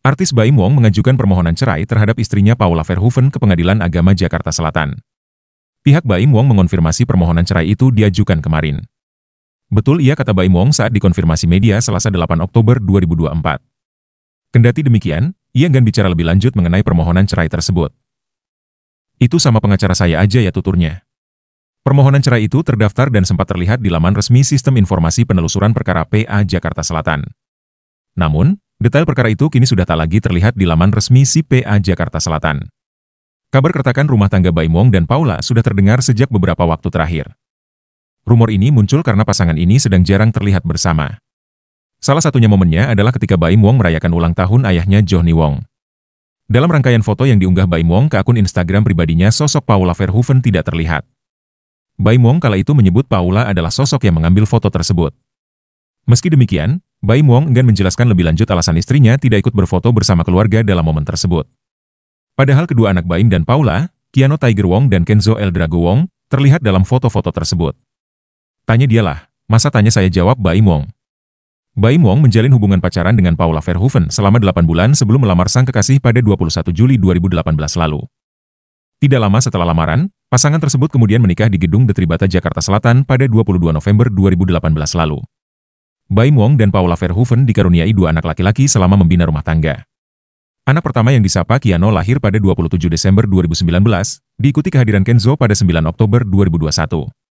Artis Baim Wong mengajukan permohonan cerai terhadap istrinya Paula Verhoeven ke Pengadilan Agama Jakarta Selatan. Pihak Baim Wong mengonfirmasi permohonan cerai itu diajukan kemarin. Betul ia kata Baim Wong saat dikonfirmasi media Selasa 8 Oktober 2024. Kendati demikian, ia enggan bicara lebih lanjut mengenai permohonan cerai tersebut. Itu sama pengacara saya aja ya tuturnya. Permohonan cerai itu terdaftar dan sempat terlihat di laman resmi Sistem Informasi Penelusuran Perkara PA Jakarta Selatan. Namun, Detail perkara itu kini sudah tak lagi terlihat di laman resmi CPA Jakarta Selatan. Kabar keretakan rumah tangga Baim Wong dan Paula sudah terdengar sejak beberapa waktu terakhir. Rumor ini muncul karena pasangan ini sedang jarang terlihat bersama. Salah satunya momennya adalah ketika Baim Wong merayakan ulang tahun ayahnya Johnny Wong. Dalam rangkaian foto yang diunggah Baim Wong ke akun Instagram pribadinya sosok Paula Verhoeven tidak terlihat. Baim Wong kala itu menyebut Paula adalah sosok yang mengambil foto tersebut. Meski demikian, Bai Wong enggan menjelaskan lebih lanjut alasan istrinya tidak ikut berfoto bersama keluarga dalam momen tersebut. Padahal kedua anak Baim dan Paula, Kiano Tiger Wong dan Kenzo El Drago Wong, terlihat dalam foto-foto tersebut. Tanya dialah, masa tanya saya jawab Baim Wong. Baim Wong menjalin hubungan pacaran dengan Paula Verhoeven selama 8 bulan sebelum melamar sang kekasih pada 21 Juli 2018 lalu. Tidak lama setelah lamaran, pasangan tersebut kemudian menikah di Gedung Detribata Jakarta Selatan pada 22 November 2018 lalu. Baim Wong dan Paula Verhoeven dikaruniai dua anak laki-laki selama membina rumah tangga. Anak pertama yang disapa Kiano lahir pada 27 Desember 2019, diikuti kehadiran Kenzo pada 9 Oktober 2021.